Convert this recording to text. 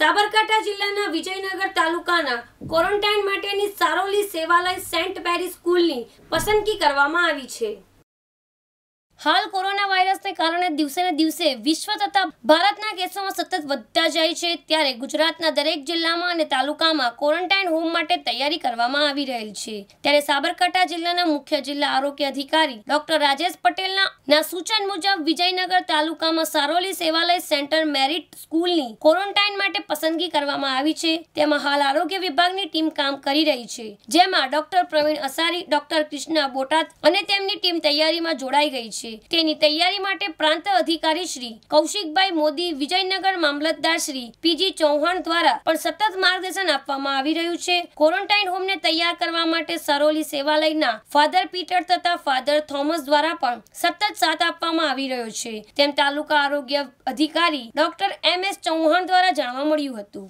સાબરકાંઠા જિલ્લાના વિજયનગર તાલુકાના ક્વોરન્ટાઇન માટેની સારોલી સેવાલય સેન્ટ પેરી સ્કૂલની પસંદગી કરવામાં આવી છે હાલ કોરોના વાયરસને કારણે દિવસે ને દિવસે વિશ્વ તથા ભારતના કેસોમાં સતત વધતા જાય છે ત્યારે ગુજરાતના દરેક જિલ્લામાં અને તાલુકામાં ક્વોરન્ટાઇન હોમ માટે તૈયારી કરવામાં આવી રહેલ છે ત્યારે સાબરકાંઠા જિલ્લાના મુખ્ય જિલ્લા આરોગ્ય અધિકારી ડોક્ટર રાજેશ પટેલના સૂચન મુજબ વિજયનગર તાલુકામાં સારોલી સેવાલય સેન્ટર મેરિટ સ્કૂલની ક્વોરન્ટાઇન માટે પસંદગી કરવામાં આવી છે તેમાં હાલ આરોગ્ય વિભાગની ટીમ કામ કરી રહી છે જેમાં ડોક્ટર પ્રવીણ અસારી ડોક્ટર કૃષ્ણા બોટાદ અને તેમની ટીમ તૈયારીમાં જોડાઈ ગઈ છે છે તેની તૈયારી માટે પ્રાંત અધિકારી શ્રી કૌશિકભાઈ મોદી વિજયનગર મામલતદાર શ્રી પીજી ચૌહાણ દ્વારા પણ સતત માર્ગદર્શન આપવામાં આવી રહ્યું છે ક્વોરન્ટાઇન હોમને તૈયાર કરવા માટે સરોલી સેવાલયના ફાધર પીટર તથા ફાધર થોમસ દ્વારા પણ સતત સાથ આપવામાં આવી રહ્યો છે તેમ તાલુકા આરોગ્ય અધિકારી ડોક્ટર એમ એસ ચૌહાણ દ્વારા જાણવા મળ્યું હતું